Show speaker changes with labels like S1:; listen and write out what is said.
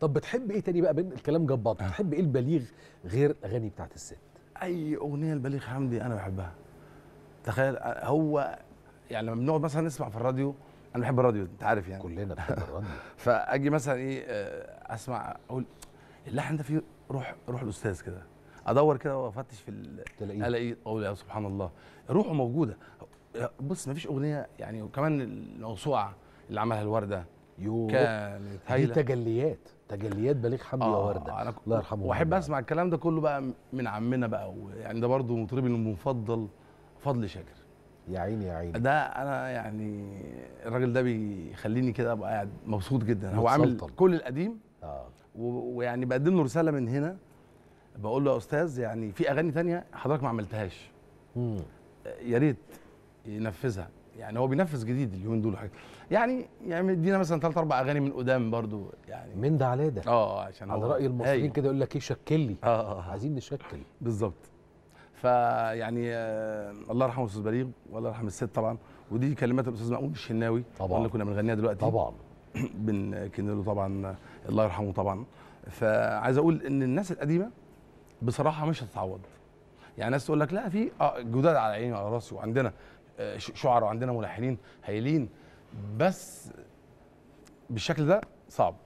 S1: طب بتحب ايه تاني بقى بين الكلام جباط آه. بتحب ايه البليغ غير الاغاني بتاعت الست اي اغنيه البليغ حمدي انا بحبها تخيل هو يعني لما بنقعد مثلا نسمع في الراديو انا بحب الراديو انت عارف يعني كلنا بنحب الراديو فاجي مثلا ايه آه، اسمع اقول اللحن ده فيه روح روح الاستاذ كده ادور كده وافتش في تلاقيه الاقي اقول يا سبحان الله روحه موجوده بص ما فيش اغنيه يعني وكمان الموسوعه اللي عملها الورده كانت دي تجليات تجليات بليغ حمدي آه يا ورده الله يرحمه واحب اسمع الكلام ده كله بقى من عمنا بقى يعني ده برضه مطربي المفضل فضل شاكر يا عيني يا عيني ده انا يعني الراجل ده بيخليني كده ابقى قاعد مبسوط جدا هو عامل كل القديم اه ويعني بقدم له رساله من هنا بقول له يا استاذ يعني في اغاني تانية حضرتك ما عملتهاش امم يا ريت ينفذها يعني هو بينفذ جديد اليومين دول حاجه يعني يعني ادينا مثلا ثلاث اربع اغاني من قدام برضو يعني من ده على ده اه, آه، عشان على راي المصريين كده يقول لك ايه شكل لي اه, آه،, آه. عايزين نشكل بالظبط فيعني آه الله يرحمه الاستاذ بليغ والله يرحم الست طبعا ودي كلمات الاستاذ مأمون الشناوي طبعا اللي كنا بنغنيها دلوقتي طبعا بنكن له طبعا الله يرحمه طبعا فعايز اقول ان الناس القديمه بصراحه مش هتتعوض يعني ناس تقول لك لا في جداد على عيني وعلى راسي وعندنا آه، شعراء عندنا ملحنين هايلين بس بالشكل ده صعب